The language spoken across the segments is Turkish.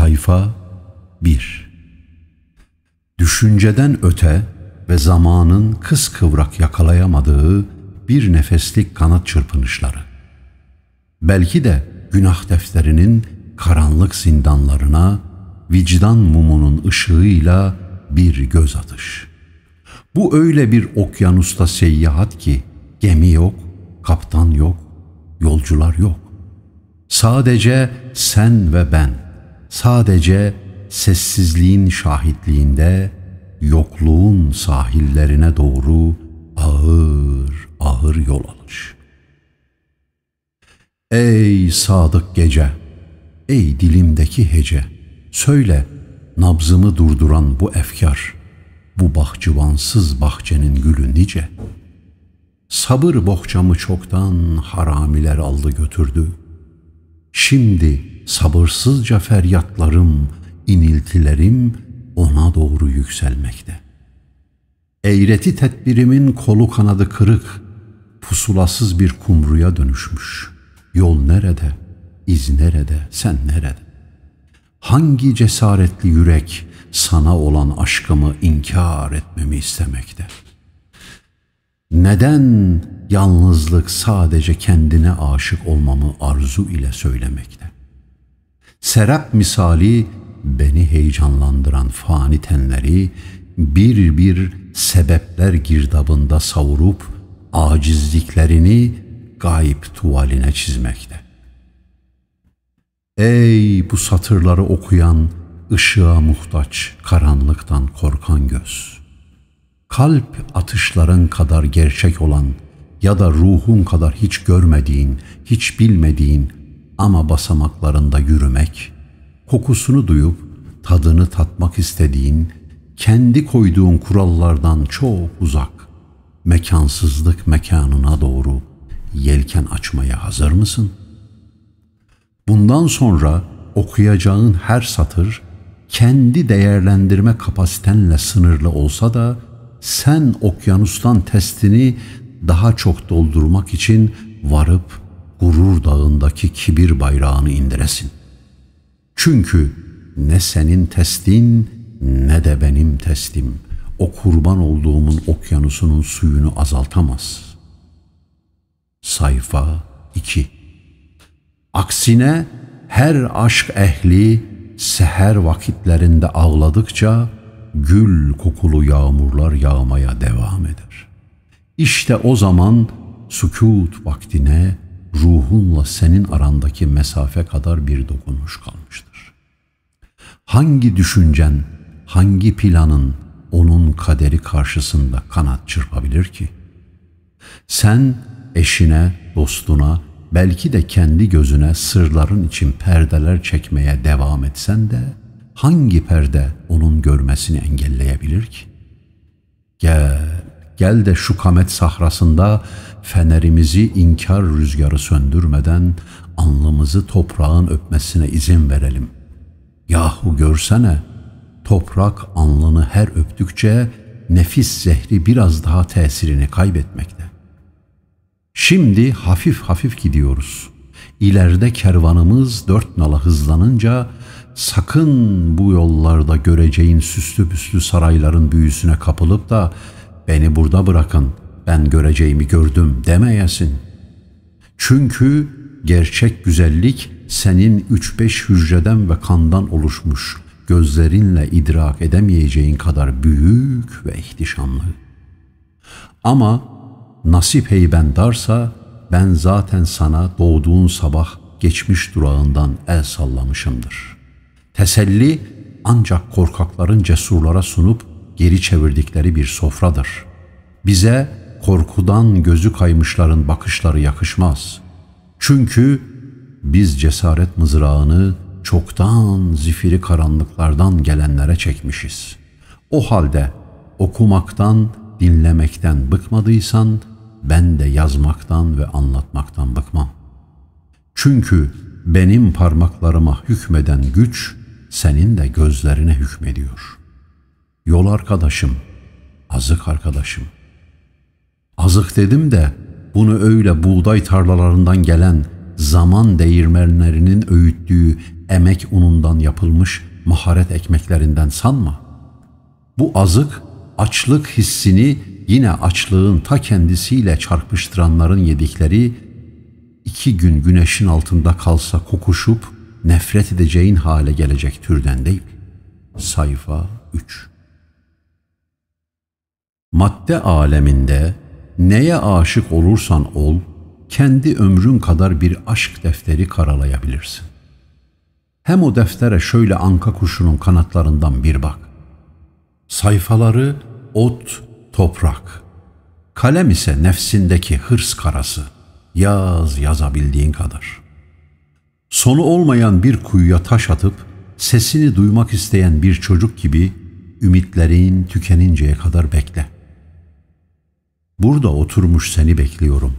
Sayfa 1 Düşünceden öte ve zamanın kıskıvrak yakalayamadığı bir nefeslik kanat çırpınışları. Belki de günah defterinin karanlık zindanlarına vicdan mumunun ışığıyla bir göz atış. Bu öyle bir okyanusta seyyahat ki gemi yok, kaptan yok, yolcular yok. Sadece sen ve ben.'' sadece sessizliğin şahitliğinde yokluğun sahillerine doğru ağır ağır yol alır. Ey sadık gece, ey dilimdeki hece, söyle nabzımı durduran bu efkar, bu bahçıvansız bahçenin gülü nice. Sabır bohçamı çoktan haramiler aldı götürdü.'' Şimdi sabırsızca feryatlarım, iniltilerim ona doğru yükselmekte. Eğreti tedbirimin kolu kanadı kırık, pusulasız bir kumruya dönüşmüş. Yol nerede, iz nerede, sen nerede? Hangi cesaretli yürek sana olan aşkımı inkar etmemi istemekte?'' neden yalnızlık sadece kendine aşık olmamı arzu ile söylemekte? Serap misali beni heyecanlandıran fani tenleri bir bir sebepler girdabında savurup acizliklerini gayip tuvaline çizmekte. Ey bu satırları okuyan ışığa muhtaç karanlıktan korkan göz! kalp atışların kadar gerçek olan ya da ruhun kadar hiç görmediğin, hiç bilmediğin ama basamaklarında yürümek, kokusunu duyup tadını tatmak istediğin, kendi koyduğun kurallardan çok uzak, mekansızlık mekanına doğru yelken açmaya hazır mısın? Bundan sonra okuyacağın her satır kendi değerlendirme kapasitenle sınırlı olsa da sen okyanustan testini daha çok doldurmak için varıp gurur dağındaki kibir bayrağını indiresin. Çünkü ne senin testin ne de benim testim o kurban olduğumun okyanusunun suyunu azaltamaz. Sayfa 2 Aksine her aşk ehli seher vakitlerinde ağladıkça gül kokulu yağmurlar yağmaya devam eder. İşte o zaman sükut vaktine ruhunla senin arandaki mesafe kadar bir dokunuş kalmıştır. Hangi düşüncen, hangi planın onun kaderi karşısında kanat çırpabilir ki? Sen eşine, dostuna, belki de kendi gözüne sırların için perdeler çekmeye devam etsen de hangi perde onun görmesini engelleyebilir ki? Gel, gel de şu kamet sahrasında fenerimizi inkar rüzgarı söndürmeden alnımızı toprağın öpmesine izin verelim. Yahu görsene, toprak alnını her öptükçe nefis zehri biraz daha tesirini kaybetmekte. Şimdi hafif hafif gidiyoruz. İleride kervanımız dört nala hızlanınca sakın bu yollarda göreceğin süslü püslü sarayların büyüsüne kapılıp da beni burada bırakın, ben göreceğimi gördüm demeyesin. Çünkü gerçek güzellik senin üç beş hücreden ve kandan oluşmuş, gözlerinle idrak edemeyeceğin kadar büyük ve ihtişamlı. Ama nasip heyben darsa ben zaten sana doğduğun sabah geçmiş durağından el sallamışımdır.'' Teselli ancak korkakların cesurlara sunup geri çevirdikleri bir sofradır. Bize korkudan gözü kaymışların bakışları yakışmaz. Çünkü biz cesaret mızrağını çoktan zifiri karanlıklardan gelenlere çekmişiz. O halde okumaktan, dinlemekten bıkmadıysan ben de yazmaktan ve anlatmaktan bıkmam. Çünkü benim parmaklarıma hükmeden güç senin de gözlerine hükmediyor. Yol arkadaşım, azık arkadaşım. Azık dedim de bunu öyle buğday tarlalarından gelen zaman değirmenlerinin öğüttüğü emek unundan yapılmış maharet ekmeklerinden sanma. Bu azık açlık hissini yine açlığın ta kendisiyle çarpıştıranların yedikleri iki gün güneşin altında kalsa kokuşup nefret edeceğin hale gelecek türden değil. Sayfa 3 Madde aleminde neye aşık olursan ol, kendi ömrün kadar bir aşk defteri karalayabilirsin. Hem o deftere şöyle anka kuşunun kanatlarından bir bak. Sayfaları ot, toprak. Kalem ise nefsindeki hırs karası. Yaz yazabildiğin kadar.'' sonu olmayan bir kuyuya taş atıp sesini duymak isteyen bir çocuk gibi ümitlerin tükeninceye kadar bekle. Burada oturmuş seni bekliyorum.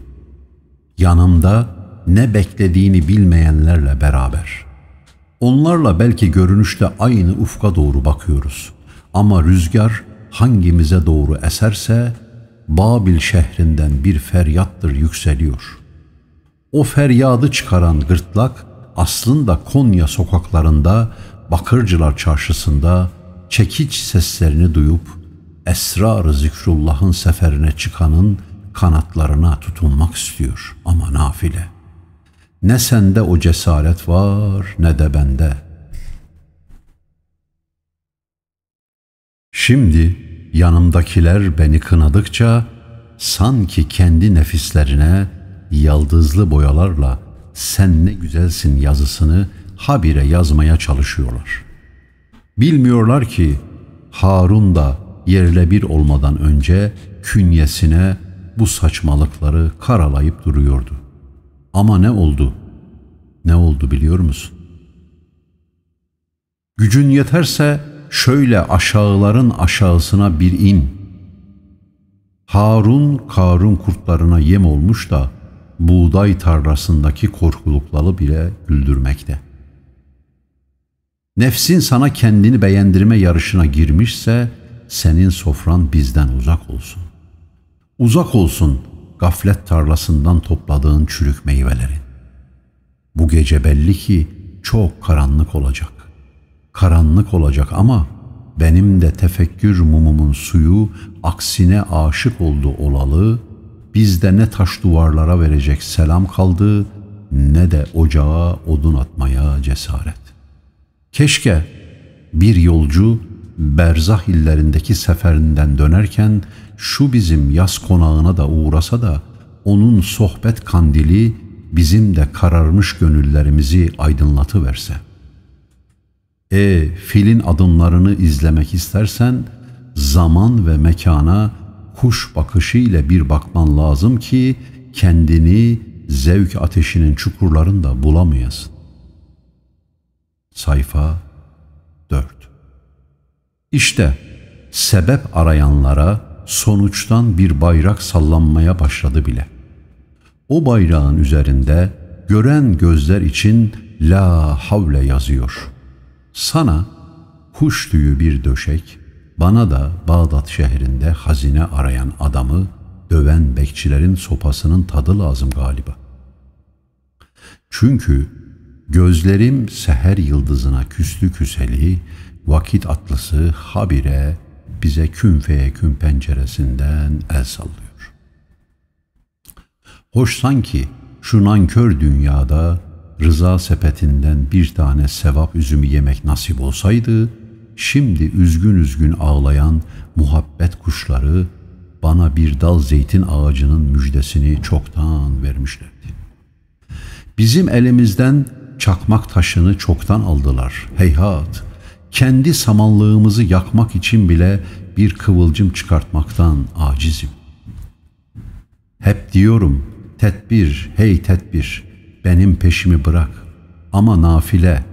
Yanımda ne beklediğini bilmeyenlerle beraber. Onlarla belki görünüşte aynı ufka doğru bakıyoruz. Ama rüzgar hangimize doğru eserse Babil şehrinden bir feryattır yükseliyor. O feryadı çıkaran gırtlak aslında Konya sokaklarında, Bakırcılar çarşısında çekiç seslerini duyup esrar-ı zikrullahın seferine çıkanın kanatlarına tutunmak istiyor ama nafile. Ne sende o cesaret var ne de bende. Şimdi yanımdakiler beni kınadıkça sanki kendi nefislerine yaldızlı boyalarla sen ne güzelsin yazısını habire yazmaya çalışıyorlar. Bilmiyorlar ki Harun da yerle bir olmadan önce künyesine bu saçmalıkları karalayıp duruyordu. Ama ne oldu? Ne oldu biliyor musun? Gücün yeterse şöyle aşağıların aşağısına bir in. Harun Karun kurtlarına yem olmuş da buğday tarlasındaki korkulukları bile güldürmekte. Nefsin sana kendini beğendirme yarışına girmişse senin sofran bizden uzak olsun. Uzak olsun gaflet tarlasından topladığın çürük meyvelerin. Bu gece belli ki çok karanlık olacak. Karanlık olacak ama benim de tefekkür mumumun suyu aksine aşık oldu olalı bizde ne taş duvarlara verecek selam kaldı ne de ocağa odun atmaya cesaret. Keşke bir yolcu berzah illerindeki seferinden dönerken şu bizim yaz konağına da uğrasa da onun sohbet kandili bizim de kararmış gönüllerimizi aydınlatıverse. E filin adımlarını izlemek istersen zaman ve mekana kuş bakışı ile bir bakman lazım ki kendini zevk ateşinin çukurlarında bulamayasın. Sayfa 4 İşte sebep arayanlara sonuçtan bir bayrak sallanmaya başladı bile. O bayrağın üzerinde gören gözler için la havle yazıyor. Sana kuş tüyü bir döşek, bana da Bağdat şehrinde hazine arayan adamı döven bekçilerin sopasının tadı lazım galiba. Çünkü gözlerim seher yıldızına küslü küseli, vakit atlısı habire bize künfeye küm penceresinden el sallıyor. Hoş sanki şu nankör dünyada rıza sepetinden bir tane sevap üzümü yemek nasip olsaydı, şimdi üzgün üzgün ağlayan muhabbet kuşları bana bir dal zeytin ağacının müjdesini çoktan vermişlerdi. Bizim elimizden çakmak taşını çoktan aldılar. Heyhat! Kendi samanlığımızı yakmak için bile bir kıvılcım çıkartmaktan acizim. Hep diyorum, tedbir, hey tedbir, benim peşimi bırak. Ama nafile,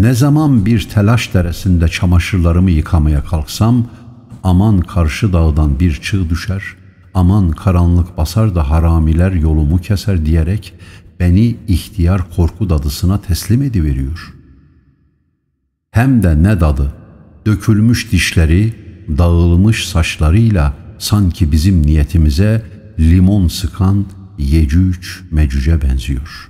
ne zaman bir telaş deresinde çamaşırlarımı yıkamaya kalksam, aman karşı dağdan bir çığ düşer, aman karanlık basar da haramiler yolumu keser diyerek beni ihtiyar korku dadısına teslim ediveriyor. Hem de ne dadı, dökülmüş dişleri, dağılmış saçlarıyla sanki bizim niyetimize limon sıkan Yecüc Mecüc'e benziyor.